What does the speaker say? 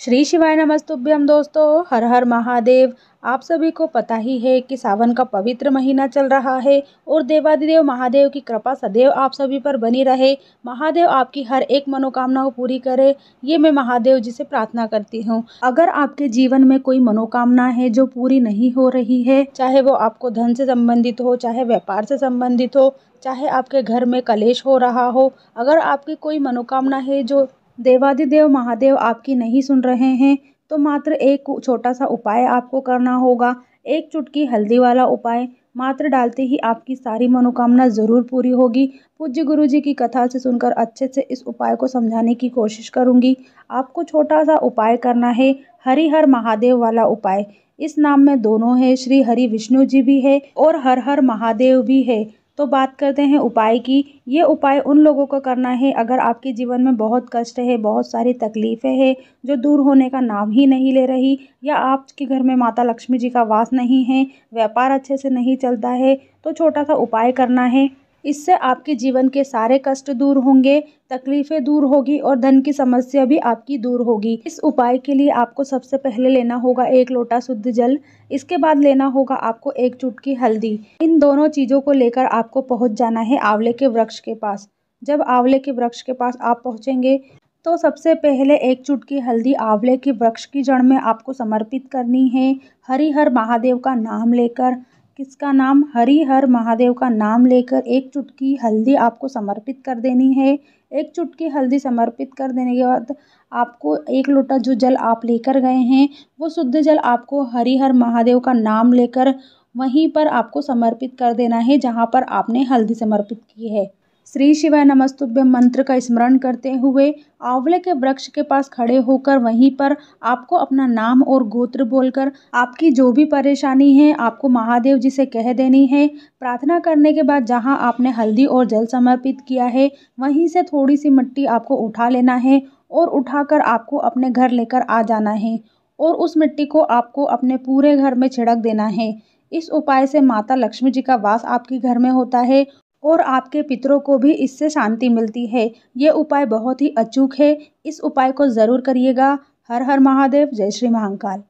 श्री शिवाय नमस्तुभ्यम दोस्तों हर हर महादेव आप सभी को पता ही है कि सावन का पवित्र महीना चल रहा है और देवादिदेव महादेव की कृपा सदैव आप सभी पर बनी रहे महादेव आपकी हर एक मनोकामना को पूरी करे ये मैं महादेव जी से प्रार्थना करती हूँ अगर आपके जीवन में कोई मनोकामना है जो पूरी नहीं हो रही है चाहे वो आपको धन से संबंधित हो चाहे व्यापार से संबंधित हो चाहे आपके घर में कलेश हो रहा हो अगर आपकी कोई मनोकामना है जो देवादिदेव महादेव आपकी नहीं सुन रहे हैं तो मात्र एक छोटा सा उपाय आपको करना होगा एक चुटकी हल्दी वाला उपाय मात्र डालते ही आपकी सारी मनोकामना ज़रूर पूरी होगी पूज्य गुरु जी की कथा से सुनकर अच्छे से इस उपाय को समझाने की कोशिश करूँगी आपको छोटा सा उपाय करना है हरि हर महादेव वाला उपाय इस नाम में दोनों है श्री हरि विष्णु जी भी है और हर हर महादेव भी है तो बात करते हैं उपाय की ये उपाय उन लोगों को करना है अगर आपके जीवन में बहुत कष्ट है बहुत सारी तकलीफ़ें हैं जो दूर होने का नाम ही नहीं ले रही या आपके घर में माता लक्ष्मी जी का वास नहीं है व्यापार अच्छे से नहीं चलता है तो छोटा सा उपाय करना है इससे आपके जीवन के सारे कष्ट दूर होंगे तकलीफ़ें दूर होगी और धन की समस्या भी आपकी दूर होगी इस उपाय के लिए आपको सबसे पहले लेना होगा एक लोटा शुद्ध जल इसके बाद लेना होगा आपको एक चुटकी हल्दी इन दोनों चीज़ों को लेकर आपको पहुंच जाना है आंवले के वृक्ष के पास जब आंवले के वृक्ष के पास आप पहुँचेंगे तो सबसे पहले एक चुटकी हल्दी आंवले के वृक्ष की जड़ में आपको समर्पित करनी है हरिहर महादेव का नाम लेकर किसका नाम हरि हर महादेव का नाम लेकर एक चुटकी हल्दी आपको समर्पित कर देनी है एक चुटकी हल्दी समर्पित कर देने के बाद आपको एक लोटा जो जल आप लेकर गए हैं वो शुद्ध जल आपको हरि हर महादेव का नाम लेकर वहीं पर आपको समर्पित कर देना है जहाँ पर आपने हल्दी समर्पित की है श्री शिवाय नमस्तुभ्य मंत्र का स्मरण करते हुए आंवले के वृक्ष के पास खड़े होकर वहीं पर आपको अपना नाम और गोत्र बोलकर आपकी जो भी परेशानी है आपको महादेव जी से कह देनी है प्रार्थना करने के बाद जहां आपने हल्दी और जल समर्पित किया है वहीं से थोड़ी सी मिट्टी आपको उठा लेना है और उठाकर आपको अपने घर लेकर आ जाना है और उस मिट्टी को आपको अपने पूरे घर में छिड़क देना है इस उपाय से माता लक्ष्मी जी का वास आपके घर में होता है और आपके पितरों को भी इससे शांति मिलती है ये उपाय बहुत ही अचूक है इस उपाय को ज़रूर करिएगा हर हर महादेव जय श्री महाकाल